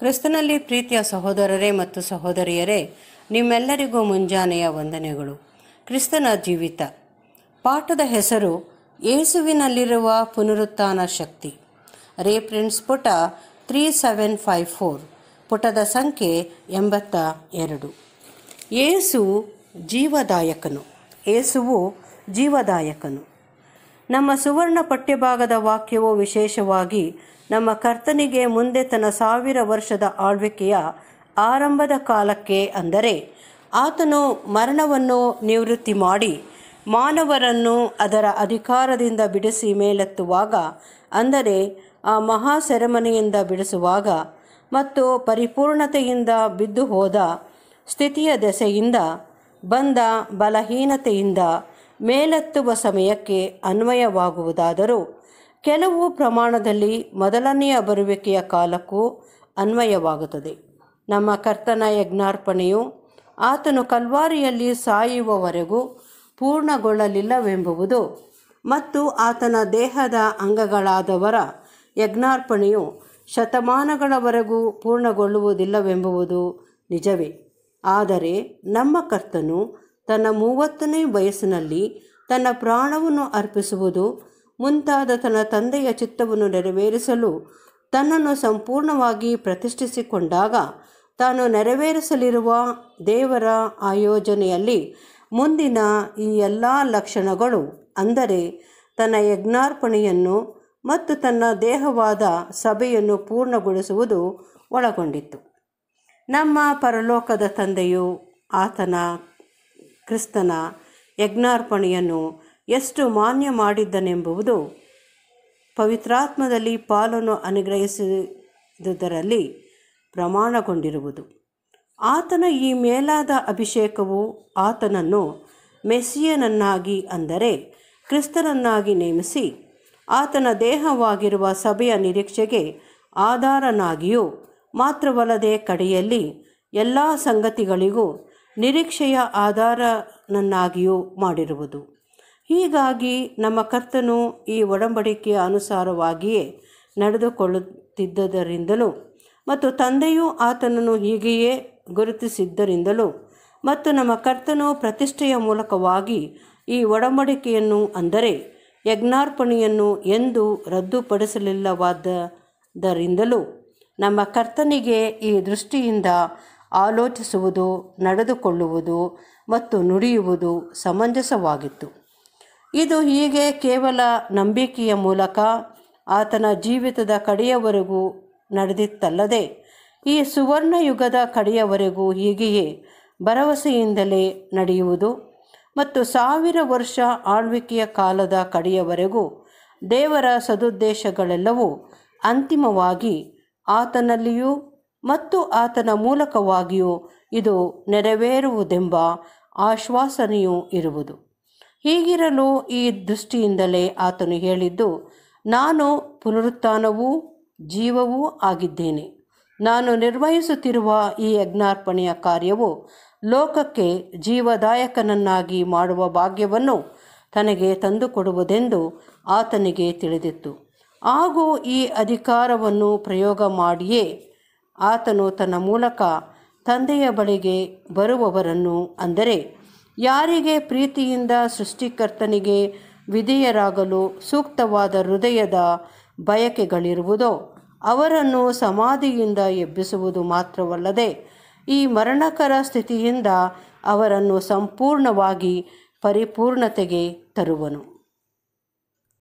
ಕ್ರಿಸ್ತನಲ್ಲಿ ಪ್ರೀತಿಯ ಸಹೋದರರೇ ಮತ್ತು ಸಹೋದರಿಯರೇ ನಿಮ್ಮೆಲ್ಲರಿಗೂ ಮುಂಜಾನೆಯ ವಂದನೆಗಳು ಕ್ರಿಸ್ತನ ಜೀವಿತ ಪಾಠದ ಹೆಸರು ಯೇಸುವಿನಲ್ಲಿರುವ ಪುನರುತ್ಥಾನ ಶಕ್ತಿ ರೇಫ್ರೆನ್ಸ್ ಪುಟ ತ್ರೀ ಸೆವೆನ್ ಫೈವ್ ಫೋರ್ ಪುಟದ ಸಂಖ್ಯೆ ಎಂಬತ್ತ ಎರಡು ಏಸು ಜೀವದಾಯಕನು ಏಸುವು ಜೀವದಾಯಕನು ನಮ್ಮ ಸುವರ್ಣ ಪಠ್ಯಭಾಗದ ವಾಕ್ಯವು ವಿಶೇಷವಾಗಿ ನಮ್ಮ ಕರ್ತನಿಗೆ ಮುಂದೆ ತನ್ನ ಸಾವಿರ ವರ್ಷದ ಆಳ್ವಿಕೆಯ ಆರಂಭದ ಕಾಲಕ್ಕೆ ಅಂದರೆ ಆತನು ಮರಣವನ್ನು ನಿವೃತ್ತಿ ಮಾಡಿ ಮಾನವರನ್ನು ಅದರ ಅಧಿಕಾರದಿಂದ ಬಿಡಿಸಿ ಮೇಲೆತ್ತುವಾಗ ಅಂದರೆ ಆ ಮಹಾ ಸೆರೆಮನೆಯಿಂದ ಬಿಡಿಸುವಾಗ ಮತ್ತು ಪರಿಪೂರ್ಣತೆಯಿಂದ ಬಿದ್ದು ಹೋದ ಸ್ಥಿತಿಯ ದೆಸೆಯಿಂದ ಬಂದ ಬಲಹೀನತೆಯಿಂದ ಮೇಲೆತ್ತುವ ಸಮಯಕ್ಕೆ ಅನ್ವಯವಾಗುವುದಾದರೂ ಕೆಲವು ಪ್ರಮಾಣದಲ್ಲಿ ಮೊದಲನೆಯ ಬರುವಿಕೆಯ ಕಾಲಕ್ಕೂ ಅನ್ವಯವಾಗುತ್ತದೆ ನಮ್ಮ ಕರ್ತನ ಯಜ್ಞಾರ್ಪಣೆಯು ಆತನು ಕಲ್ವಾರಿಯಲ್ಲಿ ಸಾಯುವವರೆಗೂ ಪೂರ್ಣಗೊಳ್ಳಲಿಲ್ಲವೆಂಬುವುದು ಮತ್ತು ಆತನ ದೇಹದ ಅಂಗಗಳಾದವರ ಯಜ್ಞಾರ್ಪಣೆಯು ಶತಮಾನಗಳವರೆಗೂ ಪೂರ್ಣಗೊಳ್ಳುವುದಿಲ್ಲವೆಂಬುವುದು ನಿಜವೇ ಆದರೆ ನಮ್ಮ ಕರ್ತನು ತನ್ನ ಮೂವತ್ತನೇ ವಯಸ್ಸಿನಲ್ಲಿ ತನ್ನ ಪ್ರಾಣವನ್ನು ಅರ್ಪಿಸುವುದು ಮುಂತಾದ ತನ್ನ ತಂದೆಯ ಚಿತ್ತವನ್ನು ನೆರವೇರಿಸಲು ತನ್ನನ್ನು ಸಂಪೂರ್ಣವಾಗಿ ಪ್ರತಿಷ್ಠಿಸಿಕೊಂಡಾಗ ತಾನು ನೆರವೇರಿಸಲಿರುವ ದೇವರ ಆಯೋಜನೆಯಲ್ಲಿ ಮುಂದಿನ ಈ ಎಲ್ಲ ಲಕ್ಷಣಗಳು ಅಂದರೆ ತನ್ನ ಯಜ್ಞಾರ್ಪಣೆಯನ್ನು ಮತ್ತು ತನ್ನ ದೇಹವಾದ ಸಭೆಯನ್ನು ಪೂರ್ಣಗೊಳಿಸುವುದು ಒಳಗೊಂಡಿತ್ತು ನಮ್ಮ ಪರಲೋಕದ ತಂದೆಯು ಆತನ ಕ್ರಿಸ್ತನ ಯಜ್ಞಾರ್ಪಣೆಯನ್ನು ಎಷ್ಟು ಮಾನ್ಯ ಮಾಡಿದ್ದನೆಂಬುವುದು ಪವಿತ್ರಾತ್ಮದಲ್ಲಿ ಪಾಲನ್ನು ಅನುಗ್ರಹಿಸಿದುದರಲ್ಲಿ ಪ್ರಮಾಣಗೊಂಡಿರುವುದು ಆತನ ಈ ಮೇಲಾದ ಅಭಿಷೇಕವು ಆತನನ್ನು ಮೆಸ್ಸಿಯನನ್ನಾಗಿ ಅಂದರೆ ಕ್ರಿಸ್ತನನ್ನಾಗಿ ನೇಮಿಸಿ ಆತನ ದೇಹವಾಗಿರುವ ಸಭೆಯ ನಿರೀಕ್ಷೆಗೆ ಆಧಾರನಾಗಿಯೂ ಮಾತ್ರವಲ್ಲದೆ ಕಡೆಯಲ್ಲಿ ಎಲ್ಲ ಸಂಗತಿಗಳಿಗೂ ನಿರೀಕ್ಷೆಯ ಆಧಾರನನ್ನಾಗಿಯೂ ಮಾಡಿರುವುದು ಹೀಗಾಗಿ ನಮ್ಮ ಕರ್ತನು ಈ ಒಡಂಬಡಿಕೆಯ ಅನುಸಾರವಾಗಿಯೇ ನಡೆದುಕೊಳ್ಳುತ್ತಿದ್ದರಿಂದಲೂ ಮತ್ತು ತಂದೆಯೂ ಆತನನ್ನು ಹೀಗೆಯೇ ಗುರುತಿಸಿದ್ದರಿಂದಲೂ ಮತ್ತು ನಮ್ಮ ಕರ್ತನು ಪ್ರತಿಷ್ಠೆಯ ಮೂಲಕವಾಗಿ ಈ ಒಡಂಬಡಿಕೆಯನ್ನು ಅಂದರೆ ಯಜ್ಞಾರ್ಪಣೆಯನ್ನು ಎಂದು ರದ್ದುಪಡಿಸಲಿಲ್ಲವಾದದ್ದರಿಂದಲೂ ನಮ್ಮ ಕರ್ತನಿಗೆ ಈ ದೃಷ್ಟಿಯಿಂದ ಆಲೋಚಿಸುವುದು ನಡೆದುಕೊಳ್ಳುವುದು ಮತ್ತು ನುಡಿಯುವುದು ಸಮಂಜಸವಾಗಿತ್ತು ಇದು ಹೀಗೆ ಕೇವಲ ನಂಬಿಕೆಯ ಮೂಲಕ ಆತನ ಜೀವಿತದ ಕಡೆಯವರೆಗೂ ನಡೆದಿತ್ತಲ್ಲದೆ ಈ ಸುವರ್ಣ ಯುಗದ ಕಡೆಯವರೆಗೂ ಹೀಗೆಯೇ ಭರವಸೆಯಿಂದಲೇ ನಡೆಯುವುದು ಮತ್ತು ಸಾವಿರ ವರ್ಷ ಆಳ್ವಿಕೆಯ ಕಾಲದ ಕಡೆಯವರೆಗೂ ದೇವರ ಸದುದ್ದೇಶಗಳೆಲ್ಲವೂ ಅಂತಿಮವಾಗಿ ಆತನಲ್ಲಿಯೂ ಮತ್ತು ಆತನ ಮೂಲಕವಾಗಿಯೂ ಇದು ನೆರವೇರುವುದೆಂಬ ಆಶ್ವಾಸನೆಯೂ ಇರುವುದು ಹೀಗಿರಲು ಈ ದೃಷ್ಟಿಯಿಂದಲೇ ಆತನು ಹೇಳಿದ್ದು ನಾನು ಪುನರುತ್ಥಾನವೂ ಜೀವವೂ ಆಗಿದ್ದೇನೆ ನಾನು ನಿರ್ವಹಿಸುತ್ತಿರುವ ಈ ಯಜ್ಞಾರ್ಪಣೆಯ ಕಾರ್ಯವು ಲೋಕಕ್ಕೆ ಜೀವದಾಯಕನನ್ನಾಗಿ ಮಾಡುವ ಭಾಗ್ಯವನ್ನು ತನಗೆ ತಂದುಕೊಡುವುದೆಂದು ಆತನಿಗೆ ತಿಳಿದಿತ್ತು ಹಾಗೂ ಈ ಅಧಿಕಾರವನ್ನು ಪ್ರಯೋಗ ಮಾಡಿಯೇ ಆತನು ತನ್ನ ಮೂಲಕ ತಂದೆಯ ಬಳಿಗೆ ಬರುವವರನ್ನು ಅಂದರೆ ಯಾರಿಗೆ ಪ್ರೀತಿಯಿಂದ ಸೃಷ್ಟಿಕರ್ತನಿಗೆ ವಿಧೇಯರಾಗಲು ಸೂಕ್ತವಾದ ಹೃದಯದ ಬಯಕೆಗಳಿರುವುದೋ ಅವರನ್ನು ಸಮಾಧಿಯಿಂದ ಎಬ್ಬಿಸುವುದು ಮಾತ್ರವಲ್ಲದೆ ಈ ಮರಣಕರ ಸ್ಥಿತಿಯಿಂದ ಅವರನ್ನು ಸಂಪೂರ್ಣವಾಗಿ ಪರಿಪೂರ್ಣತೆಗೆ ತರುವನು